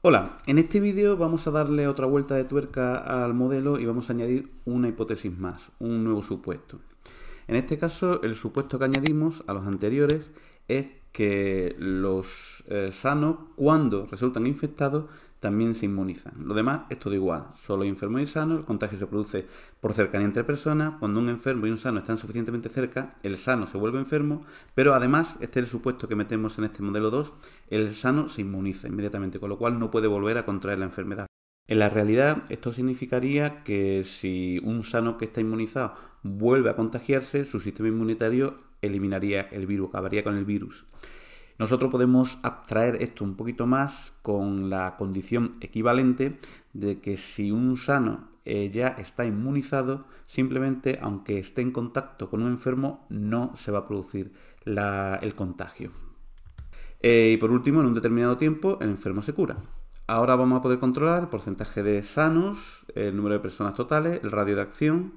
Hola, en este vídeo vamos a darle otra vuelta de tuerca al modelo y vamos a añadir una hipótesis más, un nuevo supuesto. En este caso, el supuesto que añadimos a los anteriores es que los eh, sanos, cuando resultan infectados, también se inmunizan. Lo demás es todo igual, solo enfermo y sano, el contagio se produce por cercanía entre personas, cuando un enfermo y un sano están suficientemente cerca, el sano se vuelve enfermo, pero además, este es el supuesto que metemos en este modelo 2, el sano se inmuniza inmediatamente, con lo cual no puede volver a contraer la enfermedad. En la realidad, esto significaría que si un sano que está inmunizado vuelve a contagiarse, su sistema inmunitario eliminaría el virus, acabaría con el virus. Nosotros podemos abstraer esto un poquito más con la condición equivalente de que si un sano ya está inmunizado, simplemente aunque esté en contacto con un enfermo, no se va a producir el contagio. Eh, y por último, en un determinado tiempo, el enfermo se cura. Ahora vamos a poder controlar el porcentaje de sanos, el número de personas totales, el radio de acción,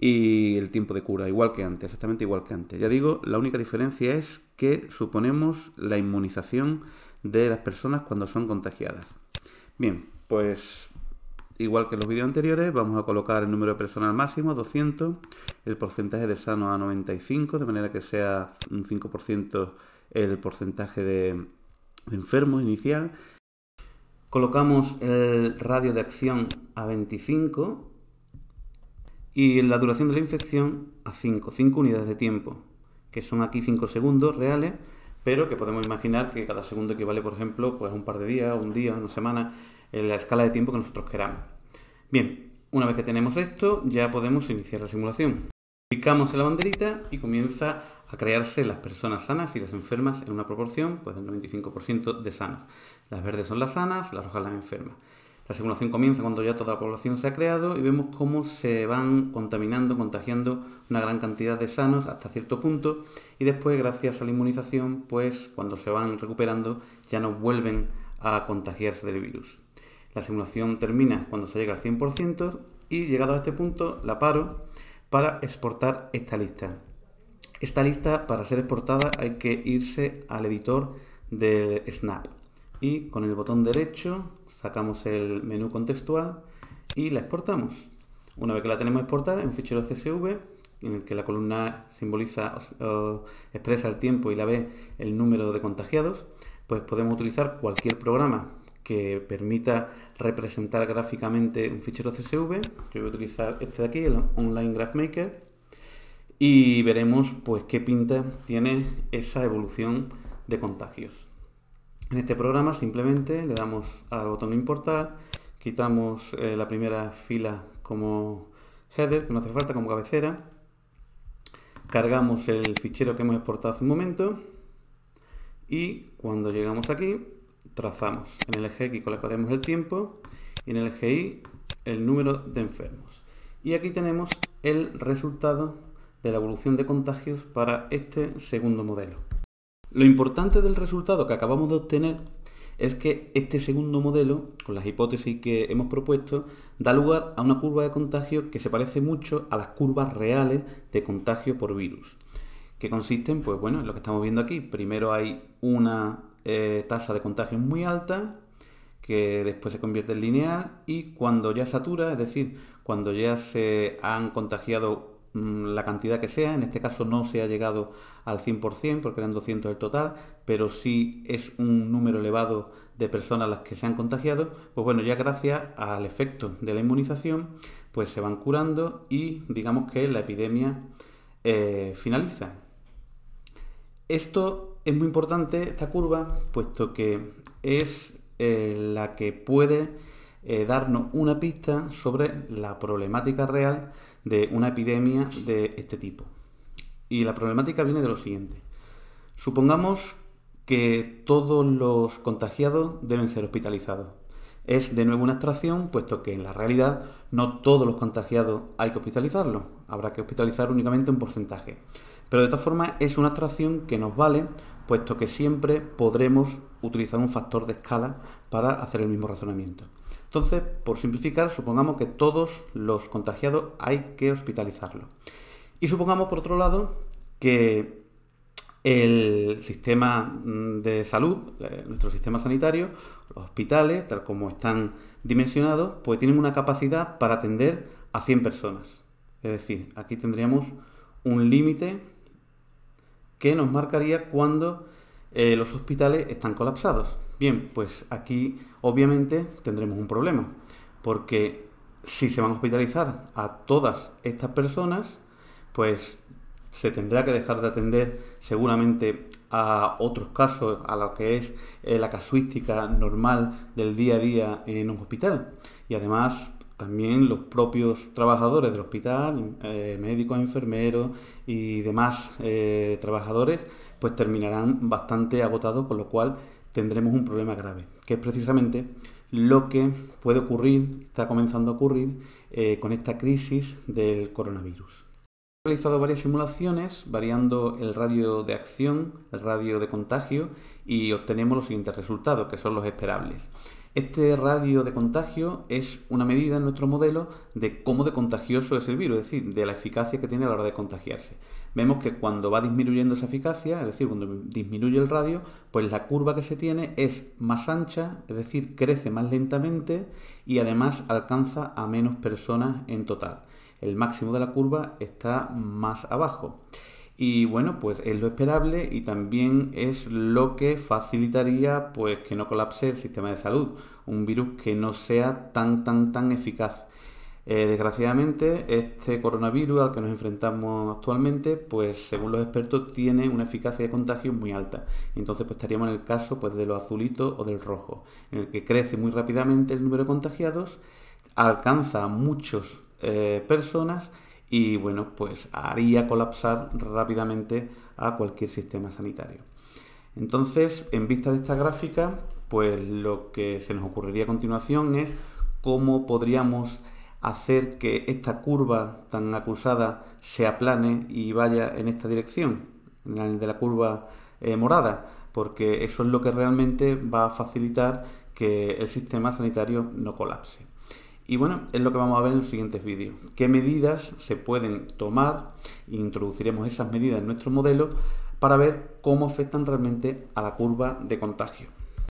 y el tiempo de cura, igual que antes, exactamente igual que antes. Ya digo, la única diferencia es que suponemos la inmunización de las personas cuando son contagiadas. Bien, pues igual que en los vídeos anteriores, vamos a colocar el número de personas máximo, 200, el porcentaje de sano a 95, de manera que sea un 5% el porcentaje de, enfermo inicial. Colocamos el radio de acción a 25 y la duración de la infección a 5, 5 unidades de tiempo, que son aquí 5 segundos reales, pero que podemos imaginar que cada segundo equivale, por ejemplo, pues a un par de días, un día, una semana, en la escala de tiempo que nosotros queramos. Bien, una vez que tenemos esto, ya podemos iniciar la simulación. Picamos en la banderita y comienza a crearse las personas sanas y las enfermas en una proporción pues, del 95% de sanas. Las verdes son las sanas, las rojas las enfermas. La simulación comienza cuando ya toda la población se ha creado y vemos cómo se van contaminando, contagiando una gran cantidad de sanos hasta cierto punto y después gracias a la inmunización, pues cuando se van recuperando ya no vuelven a contagiarse del virus. La simulación termina cuando se llega al 100% y llegado a este punto la paro para exportar esta lista. Esta lista para ser exportada hay que irse al editor del Snap y con el botón derecho sacamos el menú contextual y la exportamos. Una vez que la tenemos exportada en un fichero CSV, en el que la columna simboliza expresa el tiempo y la ve el número de contagiados, pues podemos utilizar cualquier programa que permita representar gráficamente un fichero CSV. Yo voy a utilizar este de aquí, el Online Graph Maker, y veremos pues qué pinta tiene esa evolución de contagios. En este programa simplemente le damos al botón importar, quitamos eh, la primera fila como header, que no hace falta como cabecera, cargamos el fichero que hemos exportado hace un momento y cuando llegamos aquí trazamos en el eje X colocaremos el tiempo y en el eje Y el número de enfermos. Y aquí tenemos el resultado de la evolución de contagios para este segundo modelo. Lo importante del resultado que acabamos de obtener es que este segundo modelo, con las hipótesis que hemos propuesto, da lugar a una curva de contagio que se parece mucho a las curvas reales de contagio por virus, que consisten, pues bueno, en lo que estamos viendo aquí. Primero hay una eh, tasa de contagio muy alta, que después se convierte en lineal, y cuando ya satura, es decir, cuando ya se han contagiado Mm, la cantidad que sea. En este caso no se ha llegado al 100% porque eran 200 el total, pero sí es un número elevado de personas las que se han contagiado. Pues bueno, ya gracias al efecto de la inmunización, pues se van curando y digamos que la epidemia eh, finaliza. Esto es muy importante, esta curva, puesto que es eh, la que puede eh, darnos una pista sobre la problemática real de una epidemia de este tipo. Y la problemática viene de lo siguiente. Supongamos que todos los contagiados deben ser hospitalizados. Es de nuevo una abstracción, puesto que en la realidad no todos los contagiados hay que hospitalizarlos. Habrá que hospitalizar únicamente un porcentaje. Pero de todas formas es una abstracción que nos vale, puesto que siempre podremos utilizar un factor de escala para hacer el mismo razonamiento. Entonces, por simplificar, supongamos que todos los contagiados hay que hospitalizarlos. Y supongamos, por otro lado, que el sistema mm, de salud, eh, nuestro sistema sanitario, los hospitales, tal como están dimensionados, pues tienen una capacidad para atender a 100 personas. Es decir, aquí tendríamos un límite que nos marcaría cuando eh, los hospitales están colapsados. Bien, pues aquí obviamente tendremos un problema, porque si se van a hospitalizar a todas estas personas, pues se tendrá que dejar de atender seguramente a otros casos, a lo que es eh, la casuística normal del día a día en un hospital. Y además también los propios trabajadores del hospital, eh, médicos, enfermeros y demás eh, trabajadores, pues terminarán bastante agotados, con lo cual tendremos un problema grave, que es precisamente lo que puede ocurrir, está comenzando a ocurrir eh, con esta crisis del coronavirus. He realizado varias simulaciones variando el radio de acción, el radio de contagio y obtenemos los siguientes resultados, que son los esperables. Este radio de contagio es una medida en nuestro modelo de cómo de contagioso es el virus, es decir, de la eficacia que tiene a la hora de contagiarse. Vemos que cuando va disminuyendo esa eficacia, es decir, cuando disminuye el radio, pues la curva que se tiene es más ancha, es decir, crece más lentamente y además alcanza a menos personas en total. El máximo de la curva está más abajo. Y bueno, pues es lo esperable y también es lo que facilitaría pues que no colapse el sistema de salud, un virus que no sea tan tan tan eficaz. Eh, desgraciadamente, este coronavirus al que nos enfrentamos actualmente, pues según los expertos, tiene una eficacia de contagio muy alta. Entonces, pues estaríamos en el caso pues, de lo azulito o del rojo, en el que crece muy rápidamente el número de contagiados, alcanza a muchas eh, personas y bueno, pues haría colapsar rápidamente a cualquier sistema sanitario. Entonces, en vista de esta gráfica, pues lo que se nos ocurriría a continuación es cómo podríamos hacer que esta curva tan acusada se aplane y vaya en esta dirección, en la de la curva eh, morada, porque eso es lo que realmente va a facilitar que el sistema sanitario no colapse. Y bueno, es lo que vamos a ver en los siguientes vídeos. ¿Qué medidas se pueden tomar? Introduciremos esas medidas en nuestro modelo para ver cómo afectan realmente a la curva de contagio.